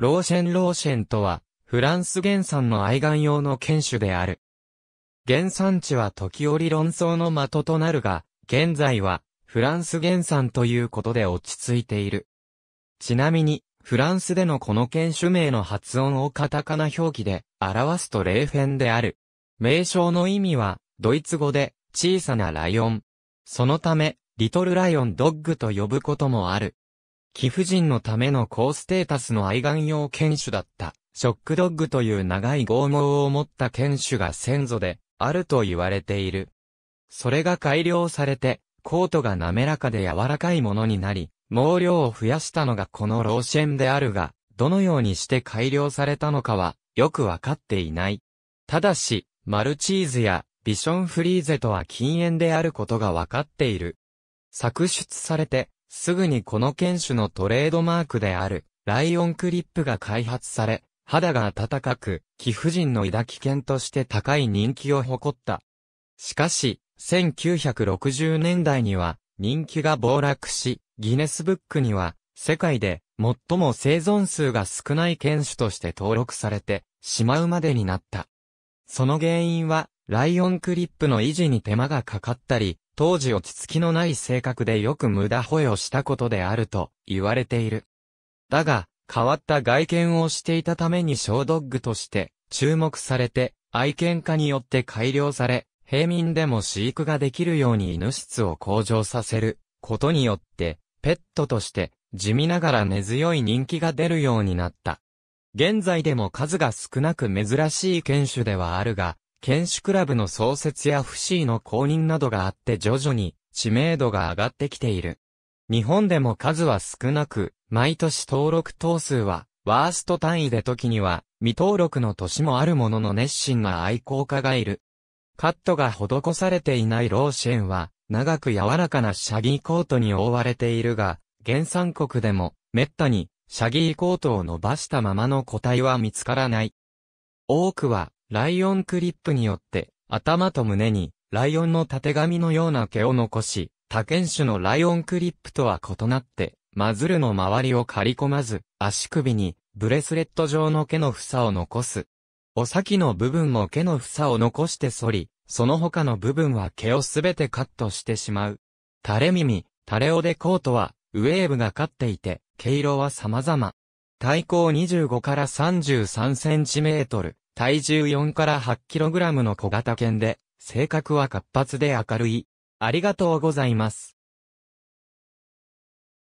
ローシェンローシェンとは、フランス原産の愛玩用の犬種である。原産地は時折論争の的となるが、現在は、フランス原産ということで落ち着いている。ちなみに、フランスでのこの犬種名の発音をカタカナ表記で表すとレーフェンである。名称の意味は、ドイツ語で小さなライオン。そのため、リトルライオンドッグと呼ぶこともある。貴婦人のための高ステータスの愛玩用犬種だった、ショックドッグという長い剛毛を持った犬種が先祖で、あると言われている。それが改良されて、コートが滑らかで柔らかいものになり、毛量を増やしたのがこのローシェンであるが、どのようにして改良されたのかは、よくわかっていない。ただし、マルチーズやビションフリーゼとは禁煙であることがわかっている。作出されて、すぐにこの犬種のトレードマークである、ライオンクリップが開発され、肌が暖かく、貴婦人の抱き犬として高い人気を誇った。しかし、1960年代には、人気が暴落し、ギネスブックには、世界で、最も生存数が少ない犬種として登録されて、しまうまでになった。その原因は、ライオンクリップの維持に手間がかかったり、当時落ち着きのない性格でよく無駄保養したことであると言われている。だが、変わった外見をしていたために小ドッグとして注目されて、愛犬家によって改良され、平民でも飼育ができるように犬質を向上させることによって、ペットとして地味ながら根強い人気が出るようになった。現在でも数が少なく珍しい犬種ではあるが、剣士クラブの創設や FC の公認などがあって徐々に知名度が上がってきている。日本でも数は少なく、毎年登録頭数はワースト単位で時には未登録の年もあるものの熱心な愛好家がいる。カットが施されていないローシェンは長く柔らかなシャギーコートに覆われているが、原産国でも滅多にシャギーコートを伸ばしたままの個体は見つからない。多くはライオンクリップによって、頭と胸に、ライオンの縦髪のような毛を残し、他犬種のライオンクリップとは異なって、マズルの周りを刈り込まず、足首に、ブレスレット状の毛の房を残す。お先の部分も毛の房を残して反り、その他の部分は毛をすべてカットしてしまう。垂れ耳、垂れおでコートは、ウェーブが飼っていて、毛色は様々。体高25から33センチメートル、体重4から8キログラムの小型犬で、性格は活発で明るい。ありがとうございます。